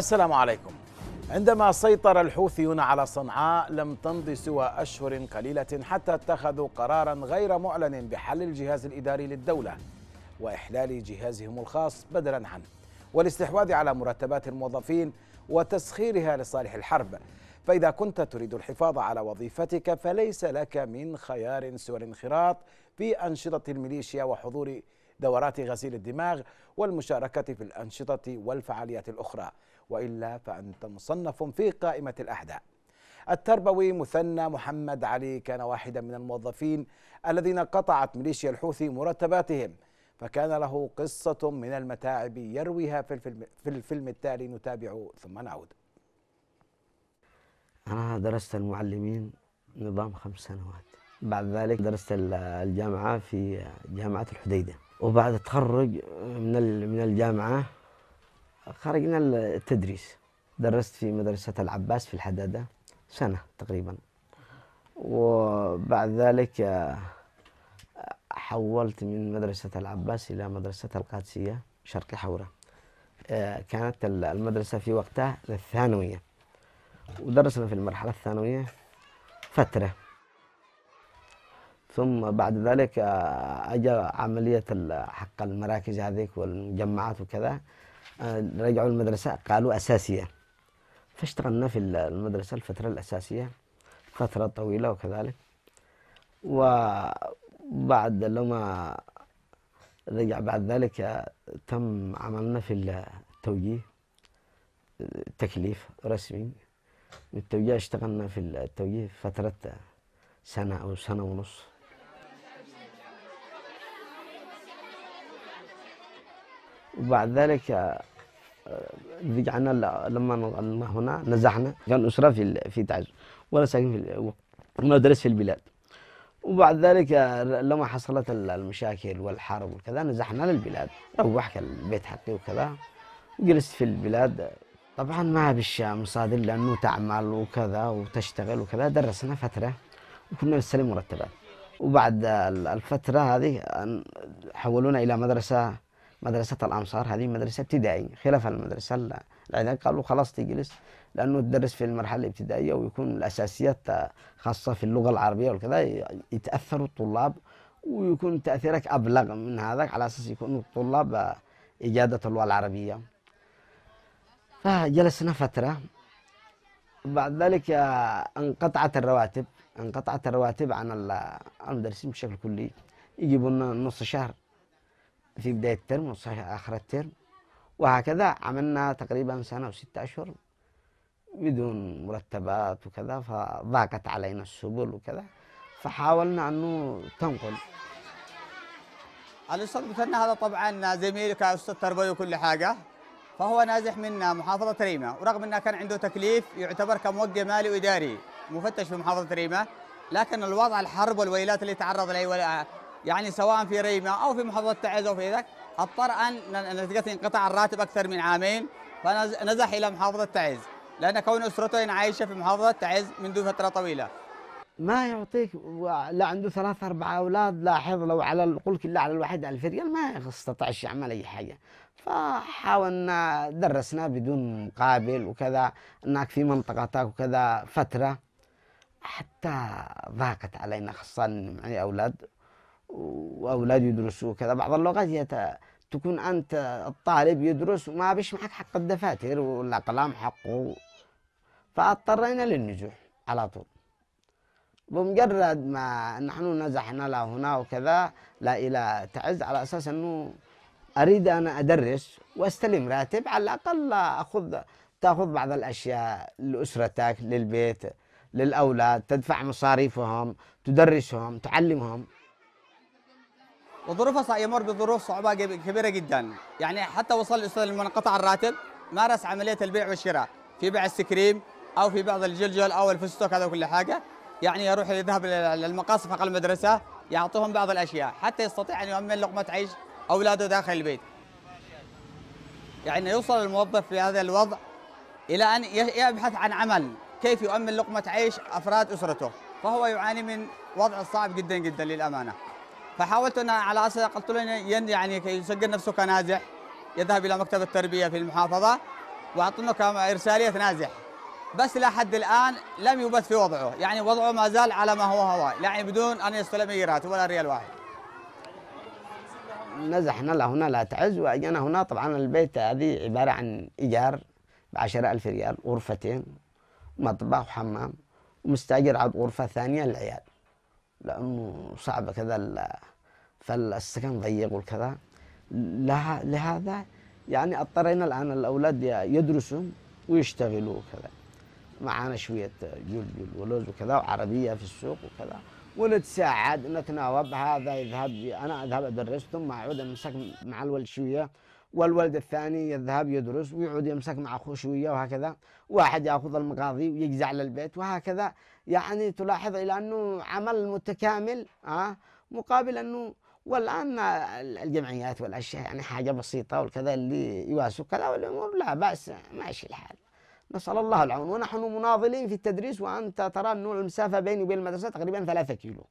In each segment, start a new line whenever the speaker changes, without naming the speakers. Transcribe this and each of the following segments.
السلام عليكم عندما سيطر الحوثيون على صنعاء لم تمض سوى أشهر قليلة حتى اتخذوا قرارا غير معلن بحل الجهاز الإداري للدولة وإحلال جهازهم الخاص بدلا عنه والاستحواذ على مرتبات الموظفين وتسخيرها لصالح الحرب فإذا كنت تريد الحفاظ على وظيفتك فليس لك من خيار سوى الانخراط في أنشطة الميليشيا وحضور دورات غسيل الدماغ والمشاركة في الأنشطة والفعاليات الأخرى وإلا فأنت مصنف في قائمة الأحداء التربوي مثنى محمد علي كان واحدا من الموظفين الذين قطعت ميليشيا الحوثي مرتباتهم فكان له قصة من المتاعب يرويها في الفيلم, في الفيلم التالي نتابعه ثم نعود
أنا درست المعلمين نظام خمس سنوات بعد ذلك درست الجامعة في جامعة الحديدة وبعد التخرج من من الجامعة خرجنا التدريس درست في مدرسة العباس في الحدادة سنة تقريبا وبعد ذلك آه، حولت من مدرسة العباس إلى مدرسة القادسية شرق حورة آه، كانت المدرسة في وقتها للثانوية ودرسنا في المرحلة الثانوية فترة ثم بعد ذلك آه، أجى عملية حق المراكز هذيك والمجمعات وكذا رجعوا المدرسة قالوا أساسية فاشتغلنا في المدرسة الفترة الأساسية فترة طويلة وكذلك وبعد لما رجع بعد ذلك تم عملنا في التوجيه تكليف رسمي من التوجيه اشتغلنا في التوجيه فترة سنة أو سنة ونص وبعد ذلك رجعنا لما هنا نزحنا كان أسرة في في تعز ولا ساكن في مدرس في البلاد وبعد ذلك لما حصلت المشاكل والحرب وكذا نزحنا للبلاد روحت البيت حقي وكذا وجلست في البلاد طبعا ما بش مصادر لأنه تعمل وكذا وتشتغل وكذا درسنا فترة وكنا نستلم مرتبات وبعد الفترة هذه حولونا إلى مدرسة مدرسة الأمصار هذه مدرسة ابتدائية خلاف المدرسة الإعدادية قالوا خلاص تجلس لأنه تدرس في المرحلة الابتدائية ويكون الأساسيات خاصة في اللغة العربية وكذا يتأثروا الطلاب ويكون تأثيرك أبلغ من هذاك على أساس يكون الطلاب إجادة اللغة العربية فجلسنا فترة بعد ذلك انقطعت الرواتب انقطعت الرواتب عن المدرسين بشكل كلي يجيبوا لنا نص شهر في بداية الترم وصحيح آخر الترم وهكذا عملنا تقريبا سنة وستة أشهر بدون مرتبات وكذا فضاقت علينا السبل وكذا فحاولنا أنه تنقل
الأستاذ لنا هذا طبعا زميلك أستاذ تربوي وكل حاجة فهو نازح من محافظة ريمة ورغم أنه كان عنده تكليف يعتبر كموجه مالي وإداري مفتش في محافظة ريمة لكن الوضع الحرب والويلات اللي تعرض لها يعني سواء في ريمة أو في محافظة تعز أو في ذاك اضطر أن نتيجة انقطاع الراتب أكثر من عامين فنزح إلى محافظة تعز لأن كون أسرته عايشة في محافظة تعز منذ فترة طويلة
ما يعطيك لا عنده ثلاثة أربعة أولاد لاحظ لو على قل كله على الواحد ألف ريال ما يستطيعش يعمل أي حاجة فحاولنا درسنا بدون مقابل وكذا أنك في منطقتك وكذا فترة حتى ضاقت علينا خاصة معي أولاد واولاد يدرسوا كذا بعض اللغات يت... تكون انت الطالب يدرس وما بيش معك حق الدفاتر والاقلام حقه فاضطرينا للنجوح على طول بمجرد ما نحن نزحنا لا هنا وكذا لا الى تعز على اساس انه اريد انا ادرس واستلم راتب على الاقل اخذ تاخذ بعض الاشياء لاسرتك للبيت للاولاد تدفع مصاريفهم تدرسهم تعلمهم
وظروفه يمر بظروف صعوبة كبيرة جدا يعني حتى وصل الأستاذ لمنقطع الراتب مارس عملية البيع والشراء في بيع السكريم أو في بعض الجلجل أو الفستق هذا كل حاجة يعني يروح يذهب للمقاصف فوق المدرسة يعطوهم بعض الأشياء حتى يستطيع أن يؤمن لقمة عيش أولاده داخل البيت يعني يوصل الموظف في هذا الوضع إلى أن يبحث عن عمل كيف يؤمن لقمة عيش أفراد أسرته فهو يعاني من وضع صعب جدا جدا للأمانة فحاولت أنا على أساس قلت له يعني يسجل نفسه كنازح يذهب إلى مكتب التربية في المحافظة وأعطونا إرسالية نازح بس لحد الآن لم يبث في وضعه يعني وضعه ما زال على ما هو هو يعني بدون أن يستلم إيرات ولا ريال واحد
نزحنا له هنا لا تعز وأجينا هنا طبعا البيت هذه عبارة عن إيجار ب 10000 ريال غرفتين مطبخ وحمام ومستأجر على غرفة ثانية للعيال لأنه صعبة كذا فالسكن ضيق والكذا لهذا يعني اضطرينا الان الاولاد يدرسوا ويشتغلوا وكذا معانا شويه جلد ولوز وكذا وعربيه في السوق وكذا ونتساعد نتناوب هذا يذهب انا اذهب ادرس ثم اعود امسك مع الولد شويه والولد الثاني يذهب يدرس ويعود يمسك مع اخوه شويه وهكذا واحد ياخذ المقاضي ويجزع للبيت وهكذا يعني تلاحظ الى انه عمل متكامل ها آه، مقابل انه والان الجمعيات والاشياء يعني حاجه بسيطه وكذا اللي يواسوا كذا والامور لا باس ماشي الحال نسال الله العون ونحن مناضلين في التدريس وانت ترى انه المسافه بيني وبين المدرسه تقريبا ثلاثة كيلو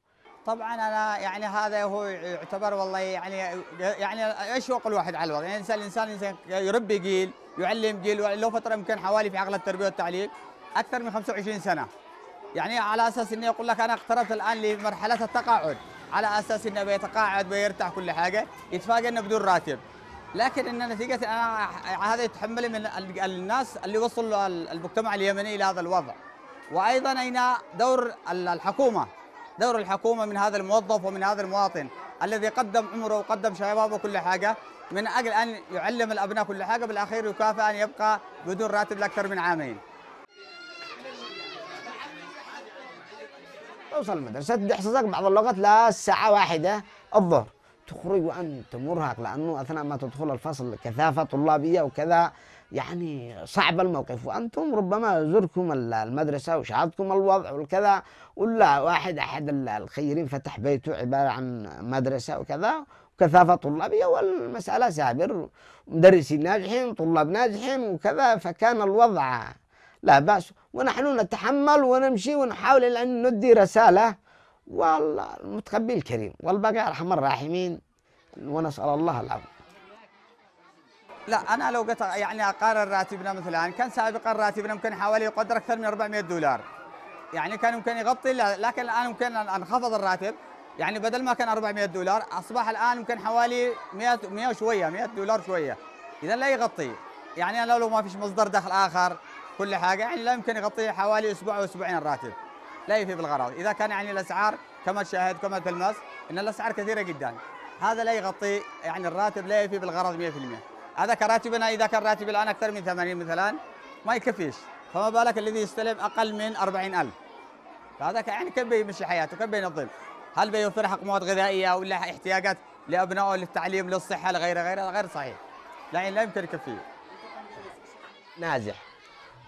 طبعا انا يعني هذا هو يعتبر والله يعني يعني ايش يشوق الواحد على الوضع يعني الانسان الانسان يربي جيل يعلم جيل له فتره يمكن حوالي في عقل التربيه والتعليم اكثر من 25 سنه يعني على اساس اني اقول لك انا اقتربت الان لمرحله التقاعد على اساس انه بيتقاعد ويرتاح كل حاجه يتفاجئ انه بدون راتب لكن ان نتيجه انا هذا يتحمله من الناس اللي وصلوا المجتمع اليمني الى هذا الوضع وايضا اين دور الحكومه دور الحكومه من هذا الموظف ومن هذا المواطن الذي قدم عمره وقدم شبابه وكل حاجه من اجل ان يعلم الابناء كل حاجه بالاخير يكافئ ان يبقى بدون راتب لاكثر من عامين
توصل المدرسة تدي حصصك بعض اللغات لا الساعه واحدة الظهر تخرج وأنت مرهق لأنه أثناء ما تدخل الفصل كثافة طلابية وكذا يعني صعب الموقف وأنتم ربما زركم المدرسة وشعرتكم الوضع والكذا ولا واحد أحد الخيرين فتح بيته عبارة عن مدرسة وكذا كثافة طلابية والمسألة سابر مدرسين ناجحين طلاب ناجحين وكذا فكان الوضع لا بأس ونحن نتحمل ونمشي ونحاول إلى أن ندي رسالة والله المتخبي الكريم والبقاء أرحم الراحمين
ونسأل الله العفو لا انا لو قلت يعني اقارن راتبنا مثلا كان سابقا راتبنا يمكن حوالي يقدر اكثر من 400 دولار يعني كان يمكن يغطي لكن الان يمكن ان انخفض الراتب يعني بدل ما كان 400 دولار اصبح الان يمكن حوالي 100 100 وشويه 100 دولار شويه اذا لا يغطي يعني انا لو ما فيش مصدر دخل اخر كل حاجه يعني لا يمكن يغطي حوالي اسبوع او اسبوعين الراتب لا يفي بالغرض اذا كان يعني الاسعار كما تشاهد كما تلمس ان الاسعار كثيره جدا هذا لا يغطي يعني الراتب لا يفي بالغرض 100% هذا كراتبنا اذا كان راتبي الان اكثر من 80 مثلا ما يكفيش فما بالك الذي يستلم اقل من 40000 فهذا يعني كم بيمشي حياته كم بينظم هل بيوفر حق مواد غذائيه ولا احتياجات لابنائه للتعليم للصحه لغيره غيره غير صحيح لا يعني لا يمكن يكفيه
نازح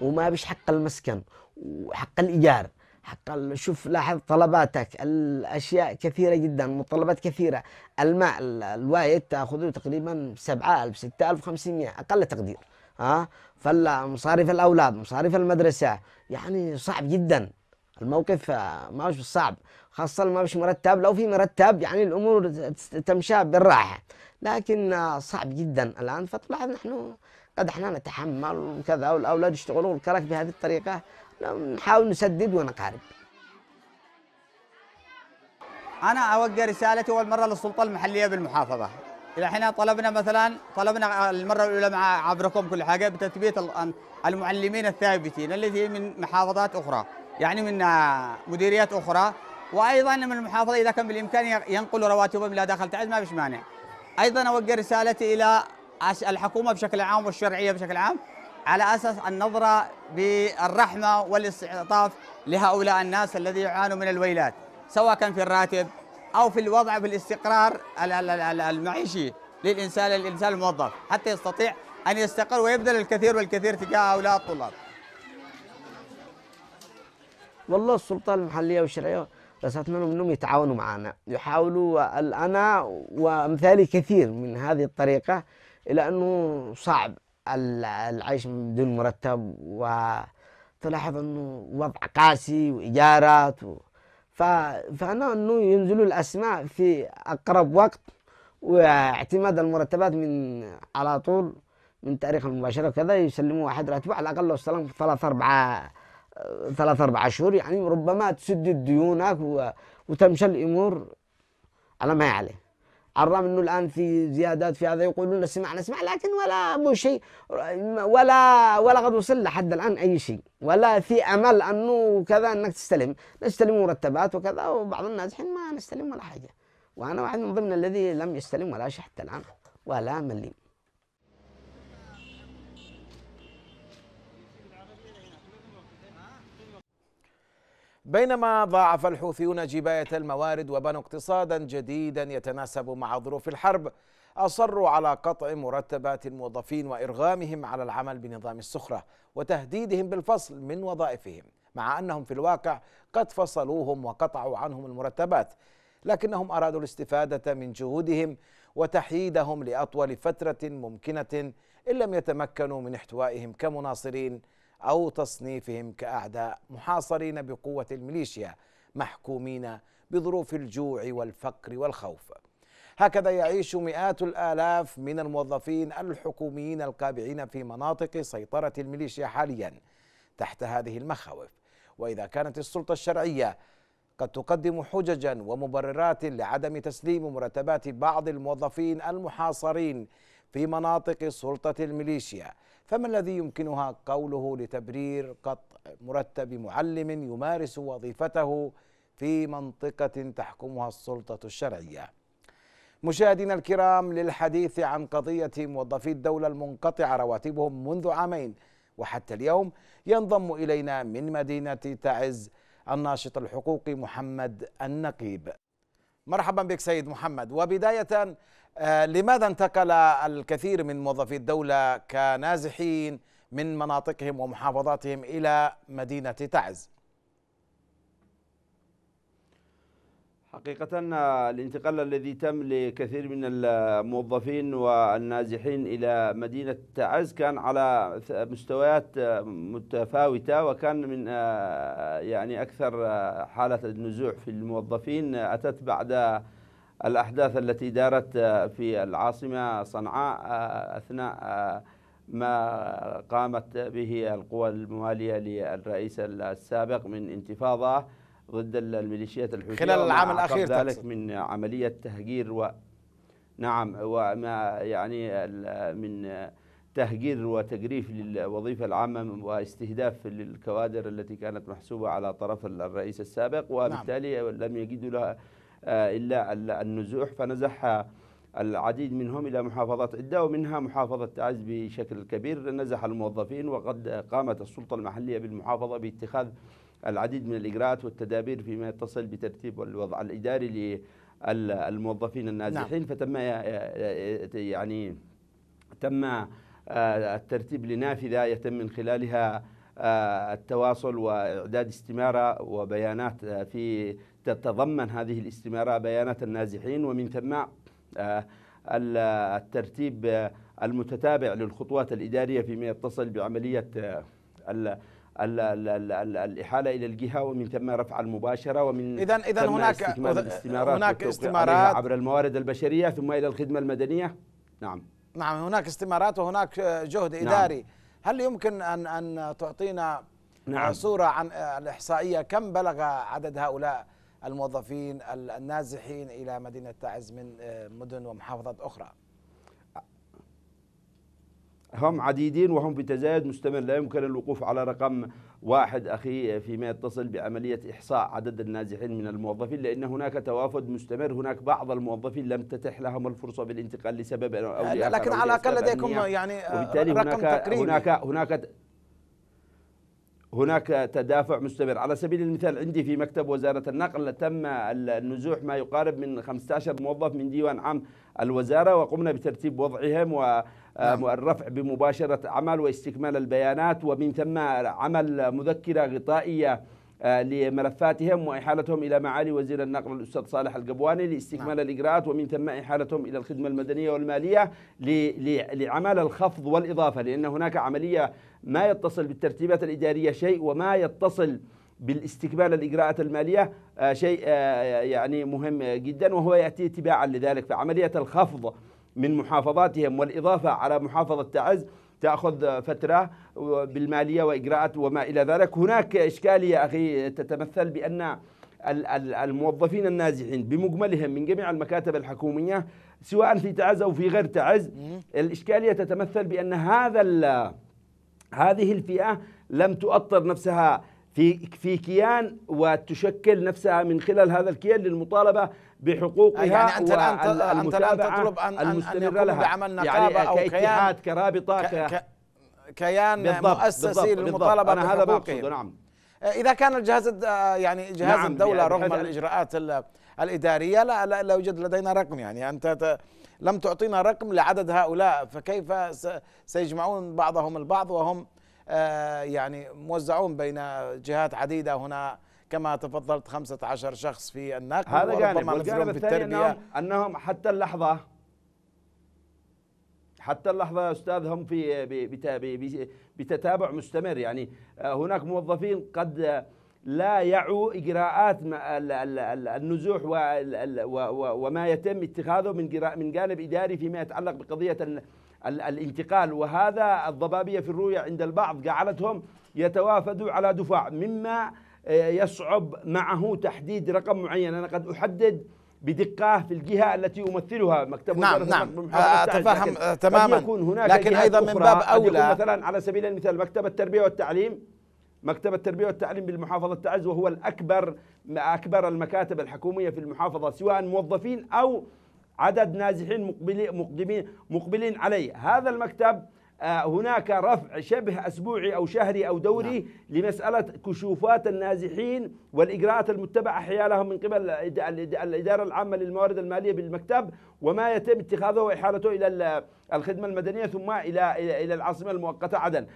وما بيش حق المسكن وحق الإيجار حق شوف لاحظ طلباتك الأشياء كثيرة جدا متطلبات كثيرة الماء الوايد تأخذه تقريبا 7000 6500 أقل تقدير ها فالمصاريف الأولاد مصاريف المدرسة يعني صعب جدا الموقف آه، ما هوش صعب خاصة ما مش مرتب لو في مرتب يعني الأمور تمشى بالراحة لكن آه، صعب جدا الآن فتلاحظ نحن قد احنا نتحمل وكذا والاولاد يشتغلون والكرك بهذه الطريقه نعم، نحاول نسدد ونقارب.
انا اوجه رسالتي اول مره للسلطه المحليه بالمحافظه. الى حين طلبنا مثلا طلبنا المره الاولى مع عبركم كل حاجه بتثبيت المعلمين الثابتين الذي من محافظات اخرى، يعني من آه، مديريات اخرى وايضا من المحافظه اذا كان بالامكان ينقلوا رواتبهم الى داخل تعز ما فيش مانع. ايضا اوجه رسالتي الى الحكومه بشكل عام والشرعيه بشكل عام على اساس النظره بالرحمه والاستعطاف لهؤلاء الناس الذي يعانوا من الويلات سواء كان في الراتب او في الوضع بالاستقرار المعيشي للانسان الانسان الموظف حتى يستطيع ان يستقر ويبذل الكثير والكثير تجاه هؤلاء الطلاب. والله السلطه
المحليه والشرعيه رسالتنا منهم يتعاونوا معنا يحاولوا الأنا وأمثالي كثير من هذه الطريقة إلى أنه صعب العيش بدون مرتب وتلاحظ أنه وضع قاسي وإيجارات و... ف... فأنا أنه ينزلوا الأسماء في أقرب وقت واعتماد المرتبات من على طول من تاريخ المباشرة وكذا يسلموا واحد راتبه على الأقل لو استلم ثلاث أربعة ثلاث أربع شهور يعني ربما تسد ديونك و... وتمشي الأمور على ما يعلي الرغم انه الان في زيادات في هذا يقولون اسمع نسمع لكن ولا مو شيء ولا ولا قد وصل لحد الان اي شيء ولا في امل انه كذا انك تستلم نستلم مرتبات وكذا وبعض الناس الحين ما نستلم ولا حاجه وانا واحد من ضمن الذي لم يستلم ولا شيء حتى الان ولا مليم
بينما ضاعف الحوثيون جباية الموارد وبنوا اقتصادا جديدا يتناسب مع ظروف الحرب أصروا على قطع مرتبات الموظفين وإرغامهم على العمل بنظام السخرة وتهديدهم بالفصل من وظائفهم مع أنهم في الواقع قد فصلوهم وقطعوا عنهم المرتبات لكنهم أرادوا الاستفادة من جهودهم وتحييدهم لأطول فترة ممكنة إن لم يتمكنوا من احتوائهم كمناصرين أو تصنيفهم كأعداء محاصرين بقوة الميليشيا محكومين بظروف الجوع والفقر والخوف هكذا يعيش مئات الآلاف من الموظفين الحكوميين القابعين في مناطق سيطرة الميليشيا حاليا تحت هذه المخاوف وإذا كانت السلطة الشرعية قد تقدم حججا ومبررات لعدم تسليم مرتبات بعض الموظفين المحاصرين في مناطق سلطة الميليشيا فما الذي يمكنها قوله لتبرير قطع مرتب معلم يمارس وظيفته في منطقة تحكمها السلطة الشرعية مشاهدينا الكرام للحديث عن قضية موظفي الدولة المنقطعة رواتبهم منذ عامين وحتى اليوم ينضم إلينا من مدينة تعز الناشط الحقوقي محمد النقيب مرحبا بك سيد محمد وبداية آه، لماذا انتقل الكثير من موظفي الدولة كنازحين من مناطقهم ومحافظاتهم إلى مدينة تعز
حقيقة آه، الانتقال الذي تم لكثير من الموظفين والنازحين إلى مدينة تعز كان على مستويات آه، متفاوتة وكان من يعني أكثر حالة النزوح في الموظفين أتت بعد الأحداث التي دارت آه، في العاصمة صنعاء آه، أثناء آه، ما قامت به القوى الموالية للرئيس السابق من انتفاضة ضد الميليشيات الحوثية خلال العام الأخير ذلك من عملية تهجير و نعم وما يعني من تهجير وتجريف للوظيفة العامة واستهداف للكوادر التي كانت محسوبة على طرف الرئيس السابق نعم. وبالتالي نعم. لم يجدوا لها آه، إلا النزوح فنزح آه، العديد منهم إلى محافظات عدة ومنها محافظة تعز بشكل كبير نزح الموظفين وقد قامت السلطة المحلية بالمحافظة باتخاذ العديد من الإجراءات والتدابير فيما يتصل بترتيب الوضع الإداري للموظفين النازحين نعم. فتم آه، يعني تم الترتيب لنافذة يتم من خلالها التواصل وإعداد استمارة وبيانات آه، في تتضمن هذه الاستمارة بيانات النازحين ومن ثم آه، الترتيب آه، المتتابع للخطوات الإدارية فيما يتصل بعملية ال الإحالة إلى الجهة ومن ثم رفع المباشرة ومن إذا إذا هناك استمارات هناك استمارات عبر الموارد البشرية ثم إلى الخدمة المدنية نعم
نعم هناك استمارات وهناك جهد نعم. إداري نعم. هل يمكن أن أن تعطينا نعم. صورة عن الإحصائية كم بلغ عدد هؤلاء الموظفين النازحين إلى مدينة تعز من آه، مدن ومحافظات أخرى
هم عديدين وهم في تزايد مستمر لا يمكن الوقوف على رقم واحد أخي فيما يتصل بعملية إحصاء عدد النازحين من الموظفين لأن هناك توافد مستمر هناك بعض الموظفين لم تتح لهم الفرصة بالانتقال لسبب أو لآخر لكن على الأقل لديكم يعني آه، وبالتالي رقم هناك تقريبي هناك هناك هناك تدافع مستمر على سبيل المثال عندي في مكتب وزارة النقل تم النزوح ما يقارب من 15 موظف من ديوان عام الوزارة وقمنا بترتيب وضعهم و آه، نعم. الرفع بمباشرة عمل واستكمال البيانات ومن ثم عمل مذكرة غطائية آه، لملفاتهم وإحالتهم إلى معالي وزير النقل الأستاذ صالح القبواني لاستكمال نعم. الإجراءات ومن ثم إحالتهم إلى الخدمة المدنية والمالية لعمل الخفض والإضافة لأن هناك عملية ما يتصل بالترتيبات الإدارية شيء وما يتصل بالاستكمال الإجراءات المالية آه، شيء يعني مهم جدا وهو يأتي تباعا لذلك فعملية الخفض من محافظاتهم والإضافة على محافظة تعز تأخذ فترة بالمالية وإجراءات وما إلى ذلك هناك إشكالية أخي تتمثل بأن الموظفين النازحين بمجملهم من جميع المكاتب الحكومية سواء في تعز أو في غير تعز الإشكالية تتمثل بأن هذا هذه الفئة لم تؤطر نفسها في في كيان وتشكل نفسها من خلال هذا الكيان للمطالبه بحقوقها آه، يعني انت الان انت الان تطلب ان ان لها بعمل نقابه يعني او كيان كرابطه ك ك
كيان بالضبط مؤسسي بالضبط للمطالبه بالضبط أنا بحقوقهم نعم آه، اذا كان الجهاز آه، يعني جهاز نعم الدوله يعني رغم الاجراءات الاداريه لا, لا لا يوجد لدينا رقم يعني انت لم تعطينا رقم لعدد هؤلاء فكيف سيجمعون بعضهم البعض وهم آه، يعني موزعون بين جهات عديدة هنا كما تفضلت 15 شخص في النقل هذا جانب والجانب الثاني أنهم,
أنهم حتى اللحظة حتى اللحظة أستاذ هم في بتتابع مستمر يعني آه، هناك موظفين قد لا يعوا إجراءات النزوح وما يتم اتخاذه من جانب إداري فيما يتعلق بقضية الانتقال وهذا الضبابية في الرؤية عند البعض جعلتهم يتوافدوا على دفع مما آه، يصعب معه تحديد رقم معين أنا قد أحدد بدقة في الجهة التي أمثلها مكتب نعم نعم آه، أتفهم آه، تماما يكون هناك لكن أيضا من باب أولى مثلا على سبيل المثال مكتب التربية والتعليم مكتب التربية والتعليم بالمحافظة تعز وهو الأكبر أكبر المكاتب الحكومية في المحافظة سواء موظفين أو عدد نازحين مقبلين مقبلين عليه هذا المكتب آه، هناك رفع شبه أسبوعي أو شهري أو دوري نعم. لمسألة كشوفات النازحين والإجراءات المتبعة حيالهم من قبل الإدارة العامة للموارد المالية بالمكتب وما يتم اتخاذه وإحالته إلى الخدمة المدنية ثم إلى إلى العاصمة المؤقتة عدن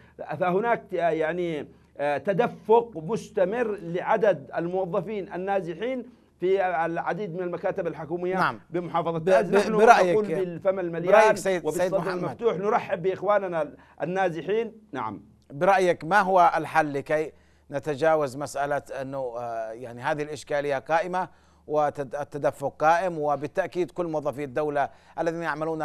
فهناك آه، يعني آه، تدفق مستمر لعدد الموظفين النازحين في العديد من المكاتب الحكوميه نعم. بمحافظه ب... نحن برأيك نقول يعني. بالفم المليان برأيك سيد, سيد المفتوح
نرحب باخواننا النازحين نعم برايك ما هو الحل لكي نتجاوز مساله انه آه، يعني هذه الاشكاليه قائمه والتدفق قائم وبالتاكيد كل موظفي الدوله الذين يعملون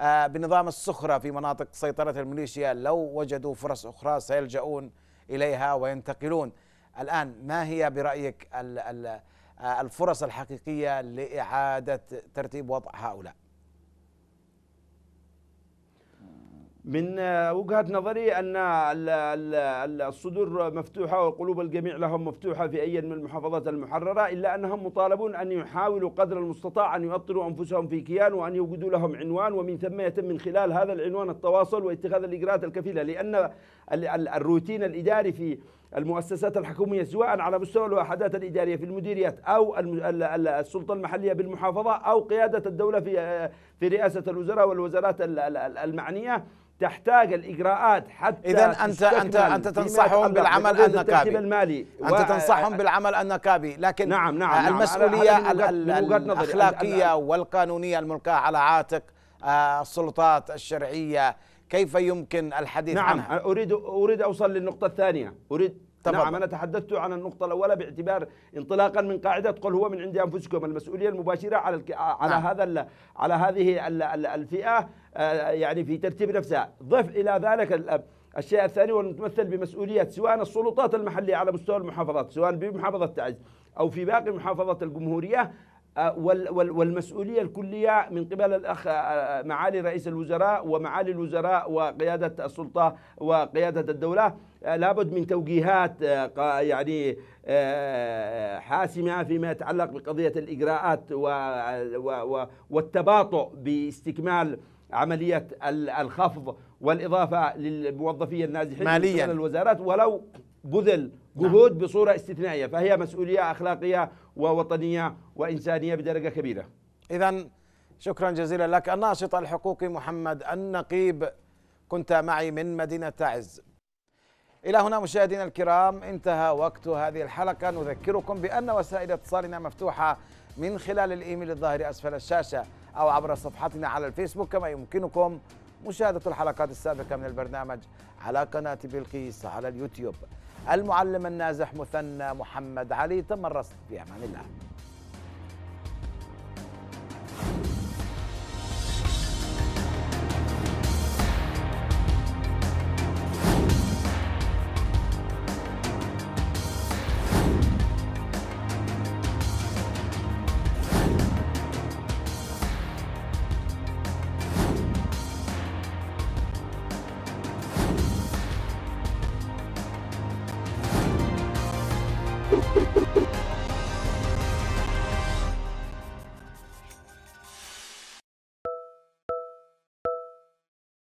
آه، بنظام السخره في مناطق سيطره الميليشيا لو وجدوا فرص اخرى سيلجؤون اليها وينتقلون الان ما هي برايك ال ال آه، الفرص الحقيقية لإعادة ترتيب وضع هؤلاء من وجهة نظري أن
الصدور مفتوحة وقلوب الجميع لهم مفتوحة في أي من المحافظات المحررة إلا أنهم مطالبون أن يحاولوا قدر المستطاع أن يؤطروا أنفسهم في كيان وأن يوجدوا لهم عنوان ومن ثم يتم من خلال هذا العنوان التواصل واتخاذ الإجراءات الكفيلة لأن الروتين الإداري في المؤسسات الحكومية سواء على مستوى الوحدات الإدارية في المديريات أو السلطة المحلية بالمحافظة أو قيادة الدولة في في رئاسة الوزراء والوزارات المعنية تحتاج الاجراءات حتى اذا انت انت انت تنصحهم بالعمل النكابي المالي انت تنصحهم
بالعمل النكابي لكن نعم نعم, نعم. المسؤوليه نعم الاخلاقيه والقانونيه الملقاه على عاتق آه، السلطات الشرعيه كيف يمكن الحديث نعم عنها؟ نعم أريد أريد أوصل للنقطة الثانية أريد تفضل. نعم أنا تحدثت عن النقطة الأولى باعتبار
انطلاقا من قاعدة قل هو من عند أنفسكم المسؤولية المباشرة على الك... على نعم. هذا على هذه الفئة آه، يعني في ترتيب نفسها ضف إلى ذلك الشيء الثاني والمتمثل بمسؤولية سواء السلطات المحلية على مستوى المحافظات سواء بمحافظة تعز أو في باقي محافظات الجمهورية آه، والمسؤولية الكلية من قبل الأخ آه، آه، معالي رئيس الوزراء ومعالي الوزراء وقيادة السلطة وقيادة الدولة لابد من توجيهات يعني حاسمة فيما يتعلق بقضية الإجراءات والتباطؤ باستكمال عملية الخفض والإضافة للموظفين النازحين ماليا من الوزارات ولو بذل نعم. جهود بصورة استثنائية فهي مسؤولية
أخلاقية ووطنية وإنسانية بدرجة كبيرة إذا شكرا جزيلا لك الناشط الحقوقي محمد النقيب كنت معي من مدينة تعز إلى هنا مشاهدينا الكرام انتهى وقت هذه الحلقة نذكركم بأن وسائل اتصالنا مفتوحة من خلال الإيميل الظاهر أسفل الشاشة أو عبر صفحتنا على الفيسبوك كما يمكنكم مشاهدة الحلقات السابقة من البرنامج على قناة بلقيس على اليوتيوب المعلم النازح مثنى محمد علي تم الرصد في أمان الله